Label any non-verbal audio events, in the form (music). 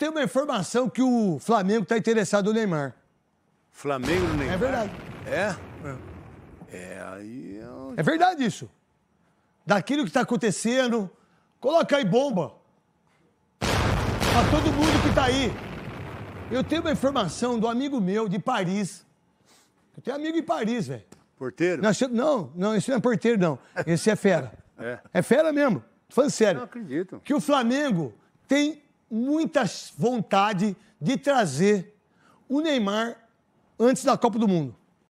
Tem uma informação que o Flamengo está interessado no Neymar. Flamengo Neymar? É verdade. É? É, é aí eu... É verdade isso. Daquilo que está acontecendo, coloca aí bomba. Para todo mundo que está aí. Eu tenho uma informação do amigo meu de Paris. Eu tenho amigo em Paris, velho. Porteiro? Não, não, não, esse não é porteiro, não. Esse é fera. (laughs) É, é fera mesmo. falando sério. Não acredito. Que o Flamengo tem muita vontade de trazer o Neymar antes da Copa do Mundo.